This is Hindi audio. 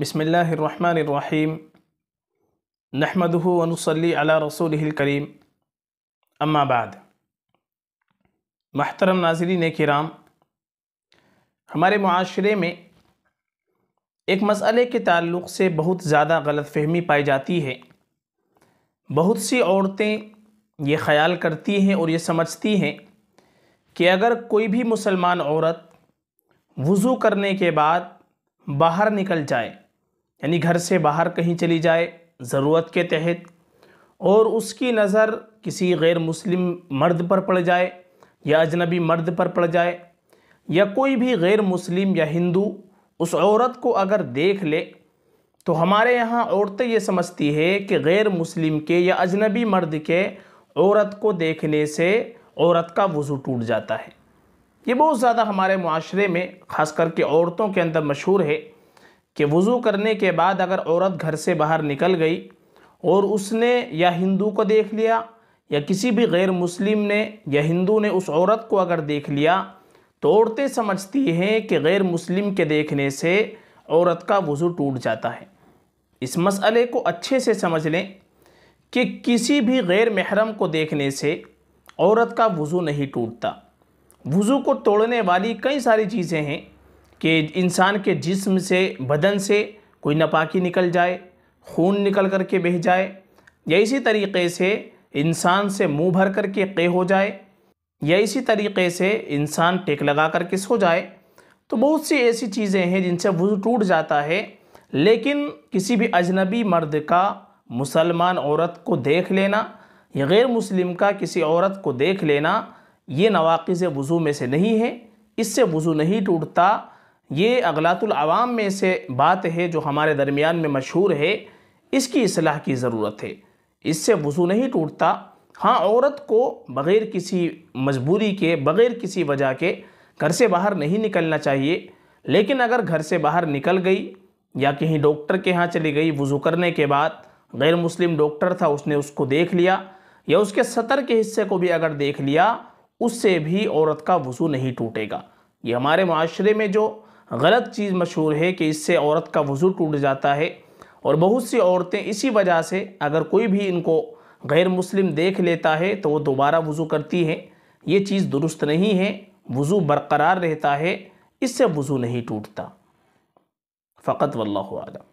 बसमीम नहमदनसली अला रसूलकरीम अम्माबाद महतरम नाजरीन कराम हमारे माशरे में एक मसले के ताल्लुक़ से बहुत ज़्यादा गलत फहमी पाई जाती है बहुत सी औरतें ये ख़याल करती हैं और ये समझती हैं कि अगर कोई भी मुसलमान औरत वज़ू करने के बाद बाहर निकल जाए यानी घर से बाहर कहीं चली जाए ज़रूरत के तहत और उसकी नज़र किसी गैर मुस्लिम मर्द पर पड़ जाए या अजनबी मर्द पर पड़ जाए या कोई भी गैर मुस्लिम या हिंदू उस औरत को अगर देख ले तो हमारे यहाँ औरतें ये समझती है कि गैर मुस्लिम के या अजनबी मर्द के औरत को देखने से औरत का वज़ू टूट जाता है ये बहुत ज़्यादा हमारे माशरे में ख़ास करके औरतों के अंदर मशहूर है कि वज़ू करने के बाद अगर औरत घर से बाहर निकल गई और उसने या हिंदू को देख लिया या किसी भी गैर मुस्लिम ने या हिंदू ने उस औरत को अगर देख लिया तो औरतें समझती हैं कि गैर मुस्लिम के देखने से औरत का वज़ू टूट जाता है इस मसले को अच्छे से समझ लें कि किसी भी गैर महरम को देखने से औरत का वज़ू नहीं टूटता वज़ू को तोड़ने वाली कई सारी चीज़ें हैं कि इंसान के जिस्म से बदन से कोई नपाकी निकल जाए खून निकल कर के बह जाए या इसी तरीके से इंसान से मुंह भर कर के क़े हो जाए या इसी तरीके से इंसान टेक लगा कर के सो जाए तो बहुत सी ऐसी चीज़ें हैं जिनसे वज़ू टूट जाता है लेकिन किसी भी अजनबी मर्द का मुसलमान औरत को देख लेना या गैर मुस्लिम का किसी औरत को देख लेना ये नवाक़ वज़ू में से नहीं है इससे वज़ू नहीं टूटता ये अगलातुलवाम में से बात है जो हमारे दरमियान में मशहूर है इसकी असलाह की ज़रूरत है इससे वज़ू नहीं टूटता हाँ औरत को बग़ैर किसी मजबूरी के बग़ैर किसी वजह के घर से बाहर नहीं निकलना चाहिए लेकिन अगर घर से बाहर निकल गई या कहीं डॉक्टर के यहाँ चली गई वज़ू करने के बाद गैर मुस्लिम डॉक्टर था उसने उसको देख लिया या उसके सतर के हिस्से को भी अगर देख लिया उससे भी औरत का वज़ू नहीं टूटेगा ये हमारे माशरे में जो गलत चीज़ मशहूर है कि इससे औरत का वज़ू टूट जाता है और बहुत सी औरतें इसी वजह से अगर कोई भी इनको गैर मुस्लिम देख लेता है तो वो दोबारा वज़ू करती हैं ये चीज़ दुरुस्त नहीं है वज़ू बरकरार रहता है इससे वज़ू नहीं टूटता फ़कत वल्लम